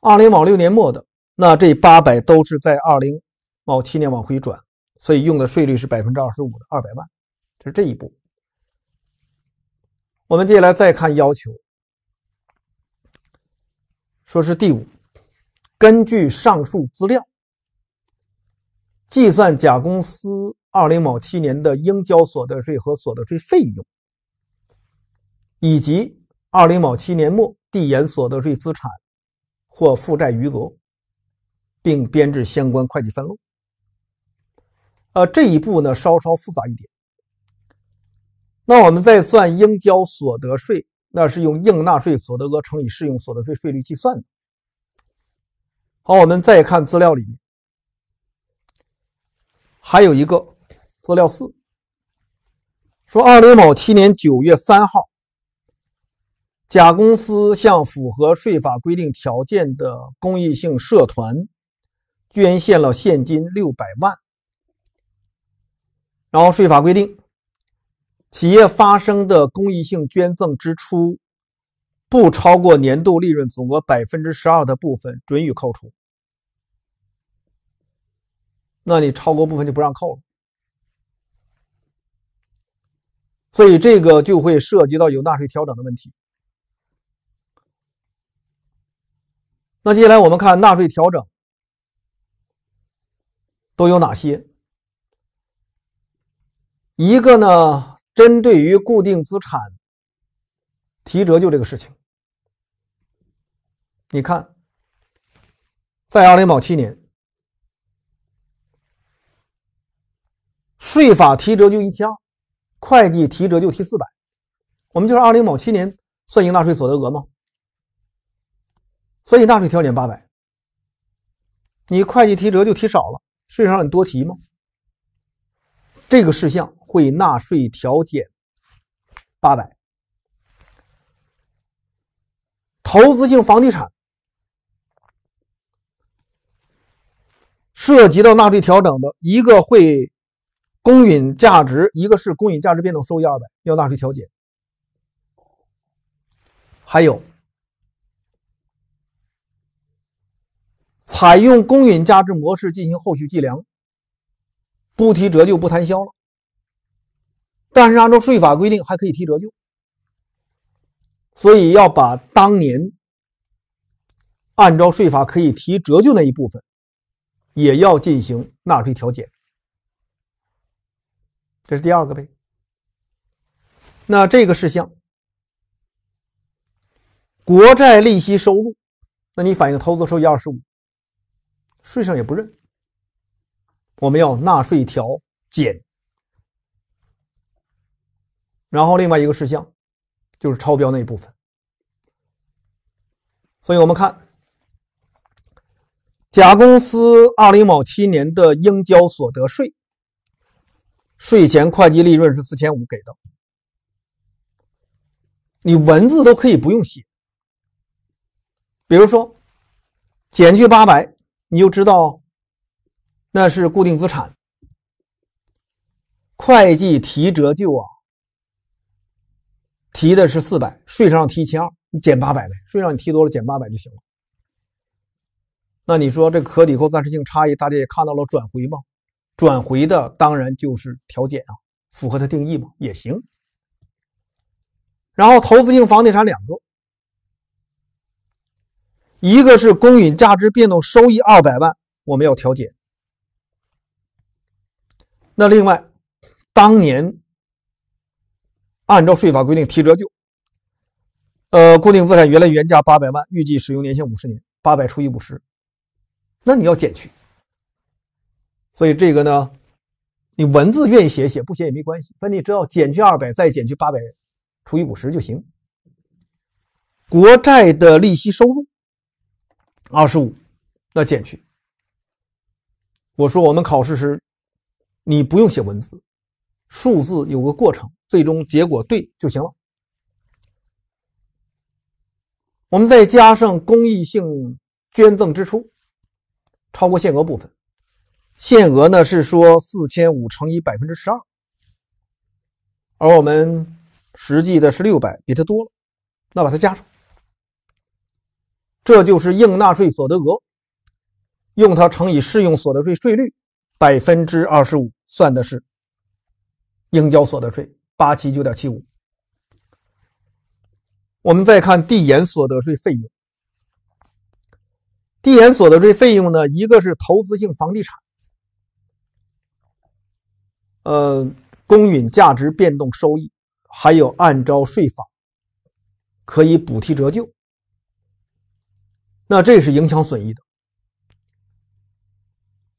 二零某六年末的那这八百都是在二零往七年往回转，所以用的税率是百分之二十五的二百万，这是这一步。我们接下来再看要求，说是第五，根据上述资料。计算甲公司二零某七年的应交所得税和所得税费用，以及二零某七年末递延所得税资产或负债余额，并编制相关会计分录。呃，这一步呢稍稍复杂一点。那我们再算应交所得税，那是用应纳税所得额乘以适用所得税税率计算的。好，我们再看资料里面。还有一个资料四说，二零某七年九月三号，甲公司向符合税法规定条件的公益性社团捐献了现金六百万。然后税法规定，企业发生的公益性捐赠支出，不超过年度利润总额百分之十二的部分，准予扣除。那你超过部分就不让扣了，所以这个就会涉及到有纳税调整的问题。那接下来我们看纳税调整都有哪些？一个呢，针对于固定资产提折旧这个事情，你看，在二零一七年。税法提折就一千二，会计提折就提四百，我们就是二零某七年算应纳税所得额吗？所以纳税调减八百。你会计提折就提少了，税上你多提吗？这个事项会纳税调减八百。投资性房地产涉及到纳税调整的一个会。公允价值，一个是公允价值变动收益二百，要纳税调节，还有采用公允价值模式进行后续计量，不提折旧不摊销了。但是按照税法规定，还可以提折旧，所以要把当年按照税法可以提折旧那一部分，也要进行纳税调减。这是第二个呗。那这个事项，国债利息收入，那你反映投资收益二十五，税上也不认。我们要纳税调减。然后另外一个事项，就是超标那一部分。所以我们看，甲公司二零某七年的应交所得税。税前会计利润是四千五给的，你文字都可以不用写。比如说，减去八百，你就知道那是固定资产。会计提折旧啊，提的是四百，税上提千二，你减八百呗，税上你提多了，减八百就行了。那你说这可抵扣暂时性差异，大家也看到了，转回吗？转回的当然就是调减啊，符合它定义嘛，也行。然后投资性房地产两个，一个是公允价值变动收益二百万，我们要调减。那另外，当年按照税法规定提折旧，呃，固定资产原来原价八百万，预计使用年限五十年，八百除以五十，那你要减去。所以这个呢，你文字愿意写写不写也没关系。反正你知道减去二百，再减去八百，除以五十就行。国债的利息收入二十五，那减去。我说我们考试时，你不用写文字，数字有个过程，最终结果对就行了。我们再加上公益性捐赠支出超过限额部分。限额呢是说四千五乘以百分之十二，而我们实际的是六百，比它多了，那把它加上，这就是应纳税所得额，用它乘以适用所得税税率百分之二十五，算的是应交所得税八七九点七五。我们再看递延所得税费用，递延所得税费用呢，一个是投资性房地产。呃，公允价值变动收益，还有按照税法可以补贴折旧，那这是影响损益的。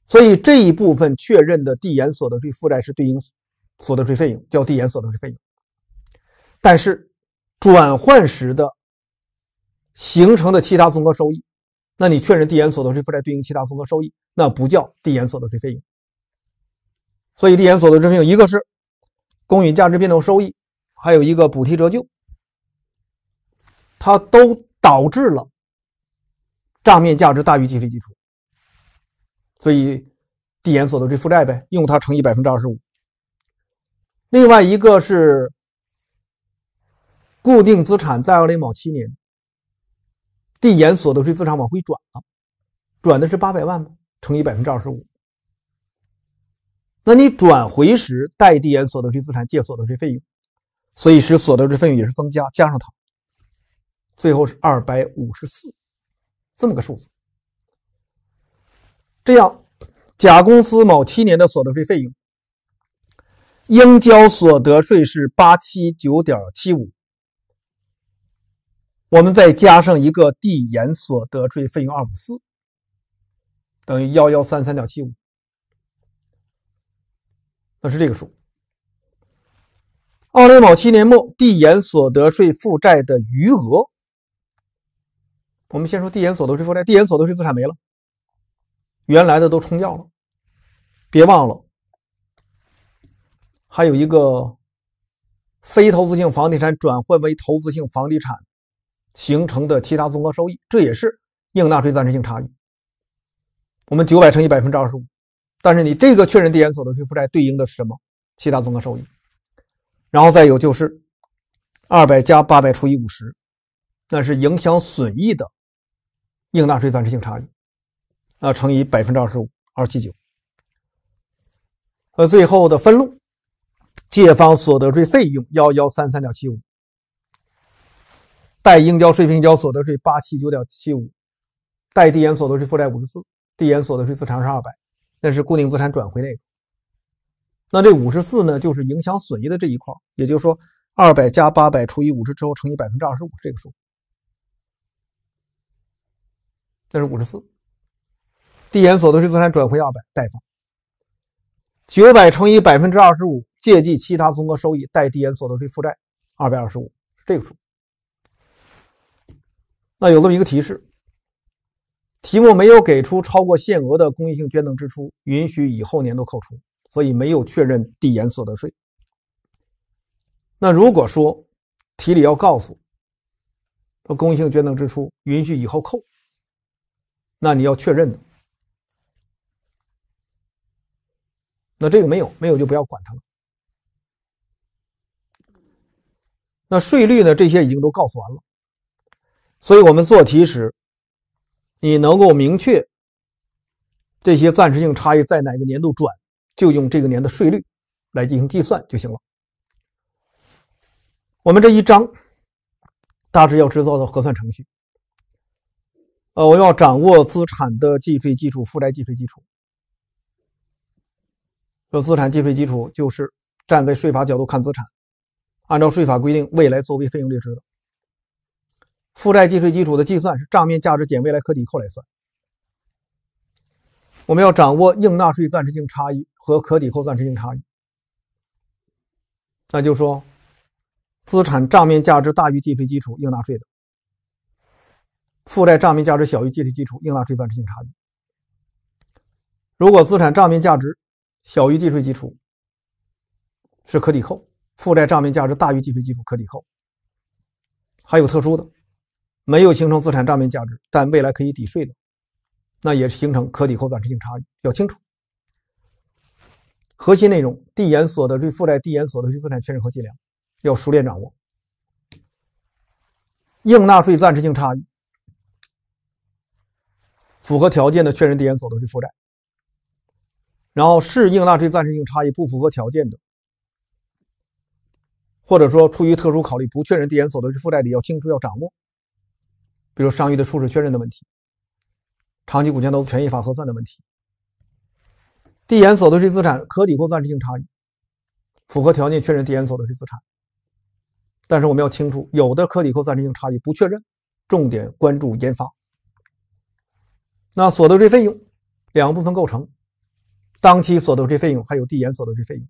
所以这一部分确认的递延所得税负债是对应所得税费用，叫递延所得税费用。但是转换时的形成的其他综合收益，那你确认递延所得税负债对应其他综合收益，那不叫递延所得税费用。所以递延所得税费用，一个是公允价值变动收益，还有一个补贴折旧，它都导致了账面价值大于计税基础，所以递延所得税负债呗，用它乘以百分之二十五。另外一个是固定资产在二零某七年递延所得税资产往回转了，转的是八百万乘以百分之二十五。那你转回时，代递延所得税资产借所得税费用，所以使所得税费用也是增加，加上它，最后是二百五十四，这么个数字。这样，甲公司某七年的所得税费用应交所得税是八七九点七五，我们再加上一个递延所得税费用二五四，等于幺幺三三点七五。那是这个数。二零某七年末，递延所得税负债的余额。我们先说递延所得税负债，递延所得税资产没了，原来的都冲掉了。别忘了，还有一个非投资性房地产转换为投资性房地产形成的其他综合收益，这也是应纳税暂时性差异。我们九百乘以百分之二十五。但是你这个确认递延所得税负债对应的是什么？其他综合收益。然后再有就是二百加八百除以五十，那是影响损益的应纳税暂时性差异，啊，乘以百分之二十五，二七九。和最后的分录：借方所得税费用幺幺三三点七五，贷应交税平交所得税八七九点七五，贷递延所得税负债五十四，递延所得税资产是二百。那是固定资产转回那个，那这五十四呢，就是影响损益的这一块也就是说，二百加八百除以五十之后乘以百分之二十五这个数，那是五十四。递延所得税资产转回二百，代表九百乘以百分之二十五，借记其他综合收益，贷递延所得税负债二百二十五，是这个数。那有这么一个提示。题目没有给出超过限额的公益性捐赠支出允许以后年度扣除，所以没有确认递延所得税。那如果说题里要告诉公益性捐赠支出允许以后扣，那你要确认的。那这个没有，没有就不要管它了。那税率呢？这些已经都告诉完了，所以我们做题时。你能够明确这些暂时性差异在哪个年度转，就用这个年的税率来进行计算就行了。我们这一章大致要知道的核算程序，呃，我要掌握资产的计税基础、负债计税基础。说资产计税基础就是站在税法角度看资产，按照税法规定未来作为费用列支的。负债计税基础的计算是账面价值减未来可抵扣来算。我们要掌握应纳税暂时性差异和可抵扣暂时性差异。那就说，资产账面价值大于计税基础应纳税的，负债账面价值小于计税基础应纳税暂时性差异。如果资产账面价值小于计税基础，是可抵扣；负债账面价值大于计税基础可抵扣。还有特殊的。没有形成资产账面价值，但未来可以抵税的，那也是形成可抵扣暂时性差异，要清楚。核心内容：递延所得税负债、递延所得税资产确认和计量，要熟练掌握。应纳税暂时性差异，符合条件的确认递延所得税负债；然后是应纳税暂时性差异不符合条件的，或者说出于特殊考虑不确认递延所得税负债的，要清楚，要掌握。比如商誉的初始确认的问题，长期股权投资权益法核算的问题，递延所得税资产可抵扣暂时性差异，符合条件确认递延所得税资产。但是我们要清楚，有的可抵扣暂时性差异不确认，重点关注研发。那所得税费用两部分构成，当期所得税费用还有递延所得税费用。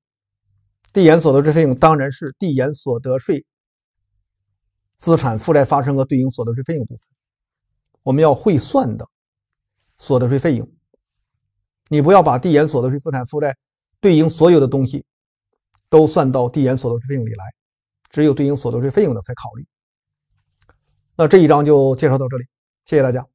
递延所得税费用当然是递延所得税，资产负债发生额对应所得税费用部分。我们要会算的所得税费用。你不要把递延所得税资产、负债对应所有的东西都算到递延所得税费用里来，只有对应所得税费用的才考虑。那这一章就介绍到这里，谢谢大家。